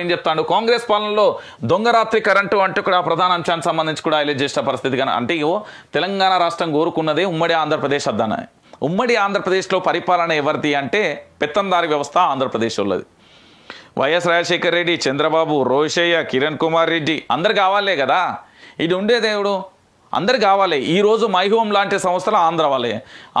ఏం చెప్తాడు కాంగ్రెస్ పాలనలో దొంగరాత్రి కరెంటు అంటూ కూడా ప్రధాన అంశానికి సంబంధించి కూడా హైలైట్ చేసిన పరిస్థితి కానీ అంటే ఇవో తెలంగాణ రాష్ట్రం కోరుకున్నదే ఉమ్మడి ఆంధ్రప్రదేశ్ అద్దాన ఉమ్మడి ఆంధ్రప్రదేశ్లో పరిపాలన ఎవరిది అంటే పెత్తందారి వ్యవస్థ ఆంధ్రప్రదేశ్ ఉన్నది వైఎస్ రాజశేఖర రెడ్డి చంద్రబాబు రోషయ్య కిరణ్ కుమార్ రెడ్డి అందరు కావాలే కదా ఇది ఉండేదేవుడు అందరు కావాలి ఈరోజు మైహోమ్ లాంటి సంస్థలు ఆంధ్ర వాళ్ళే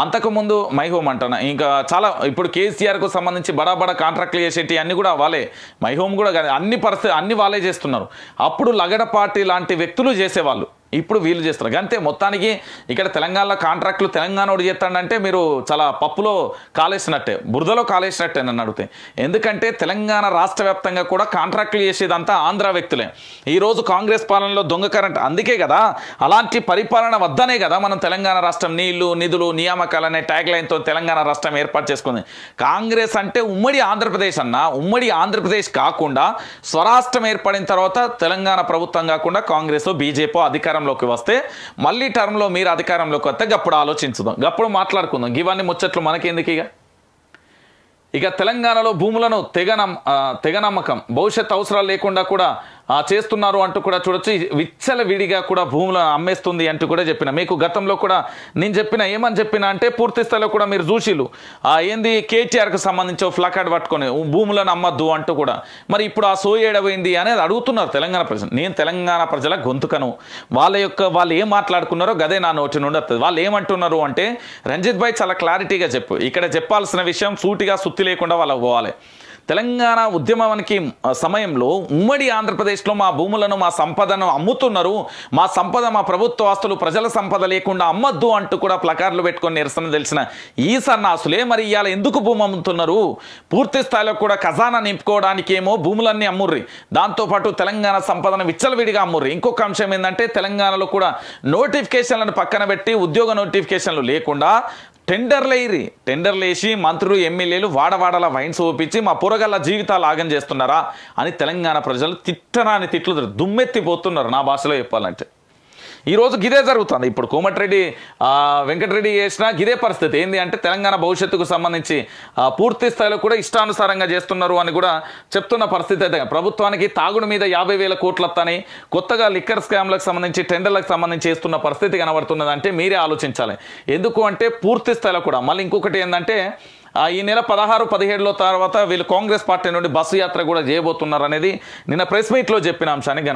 అంతకుముందు మైహోమ్ అంటాను ఇంకా చాలా ఇప్పుడు కేసీఆర్కు సంబంధించి బడా బడా కాంట్రాక్ట్లు చేసేటి అన్నీ కూడా వాళ్ళే మైహోమ్ కూడా అన్ని పరిస్థితి అన్ని వాళ్ళే చేస్తున్నారు అప్పుడు లగడపాటి లాంటి వ్యక్తులు చేసేవాళ్ళు ఇప్పుడు వీలు చేస్తున్నారు అంతే మొత్తానికి ఇక్కడ తెలంగాణలో కాంట్రాక్టులు తెలంగాణ తెలంగాణోడు చేస్తాడంటే మీరు చాలా పప్పులో కాలేసినట్టే బురదలో కాలేసినట్టే నన్ను అడిగితే ఎందుకంటే తెలంగాణ రాష్ట్ర వ్యాప్తంగా కూడా కాంట్రాక్టులు చేసేదంతా ఆంధ్ర వ్యక్తులే ఈరోజు కాంగ్రెస్ పాలనలో దొంగ కరెంట్ అందుకే కదా అలాంటి పరిపాలన వద్దనే కదా మనం తెలంగాణ రాష్ట్రం నీళ్లు నిధులు నియామకాలు అనే ట్యాగ్ లైన్తో తెలంగాణ రాష్ట్రం ఏర్పాటు చేసుకుంది కాంగ్రెస్ అంటే ఉమ్మడి ఆంధ్రప్రదేశ్ అన్న ఉమ్మడి ఆంధ్రప్రదేశ్ కాకుండా స్వరాష్ట్రం ఏర్పడిన తర్వాత తెలంగాణ ప్రభుత్వం కాకుండా కాంగ్రెస్ బీజేపీ అధికారం అధికారంలోకి వస్తే మళ్ళీ టర్మ్లో మీరు అధికారంలోకి వస్తే గప్పుడు ఆలోచించుదాం గప్పుడు మాట్లాడుకుందాం ఇవన్నీ ముచ్చట్లు మనకెందుకు ఇక ఇక తెలంగాణలో భూములను తెగ తెగనమ్మకం భవిష్యత్ అవసరాలు లేకుండా కూడా చేస్తున్నారు అంటూ కూడా చూడొచ్చు విచ్చల విడిగా కూడా భూములు అమ్మేస్తుంది అంటూ కూడా చెప్పిన మీకు గతంలో కూడా నేను చెప్పిన ఏమని చెప్పిన అంటే పూర్తి స్థాయిలో కూడా మీరు చూసిలు ఏంది కేటీఆర్కి సంబంధించి ఫ్లకార్డ్ పట్టుకొని భూములను అమ్మద్దు అంటూ కూడా మరి ఇప్పుడు ఆ సో ఏడవైంది అనేది అడుగుతున్నారు తెలంగాణ ప్రజలు నేను తెలంగాణ ప్రజల గొంతుకను వాళ్ళ యొక్క వాళ్ళు ఏం మాట్లాడుకున్నారో గదే నా నోటి నుండి వస్తుంది వాళ్ళు ఏమంటున్నారు అంటే రంజిత్ భాయ్ చాలా క్లారిటీగా చెప్పు ఇక్కడ చెప్పాల్సిన విషయం సూటిగా సుత్తి లేకుండా వాళ్ళకు పోవాలి తెలంగాణ ఉద్యమానికి సమయంలో ఉమ్మడి ఆంధ్రప్రదేశ్లో మా భూములను మా సంపదను అమ్ముతున్నారు మా సంపద మా ప్రభుత్వ ఆస్తులు ప్రజల సంపద లేకుండా అమ్మద్దు అంటూ కూడా ప్లకార్లు పెట్టుకొని నిరసన తెలిసిన ఈ సన్నాసులే మరి ఇవాళ ఎందుకు భూమి అమ్ముతున్నారు పూర్తి స్థాయిలో కూడా ఖజానా నింపుకోవడానికి ఏమో భూములన్నీ అమ్ముర్రి దాంతోపాటు తెలంగాణ సంపదను విచ్చలవిడిగా అమ్ముర్రి ఇంకొక అంశం ఏంటంటే తెలంగాణలో కూడా నోటిఫికేషన్లను పక్కన పెట్టి ఉద్యోగ నోటిఫికేషన్లు లేకుండా టెండర్లు అయ్యి టెండర్లు వేసి మంత్రులు ఎమ్మెల్యేలు వాడవాడల వైన్స్ చూపించి మా పొరగల్ల జీవితాలు ఆగం చేస్తున్నారా అని తెలంగాణ ప్రజలు తిట్టరాని తిట్లు దుమ్మెత్తిపోతున్నారు నా భాషలో చెప్పాలంటే ఈరోజు గిదే జరుగుతుంది ఇప్పుడు కోమటిరెడ్డి వెంకటరెడ్డి చేసిన గిదే పరిస్థితి ఏంది అంటే తెలంగాణ భవిష్యత్తుకు సంబంధించి పూర్తి స్థాయిలో కూడా ఇష్టానుసారంగా చేస్తున్నారు అని కూడా చెప్తున్న పరిస్థితి అయితే ప్రభుత్వానికి తాగుడు మీద యాభై వేల కోట్లత్తని కొత్తగా లిక్కర్ స్కామ్లకు సంబంధించి టెండర్లకు సంబంధించి చేస్తున్న పరిస్థితి కనబడుతున్నది అంటే మీరే ఆలోచించాలి ఎందుకు అంటే పూర్తి స్థాయిలో కూడా మళ్ళీ ఇంకొకటి ఏంటంటే ఈ నెల పదహారు పదిహేడులో తర్వాత వీళ్ళు కాంగ్రెస్ పార్టీ నుండి బస్సు యాత్ర కూడా చేయబోతున్నారు అనేది నిన్న ప్రెస్ మీట్లో చెప్పిన అంశాన్ని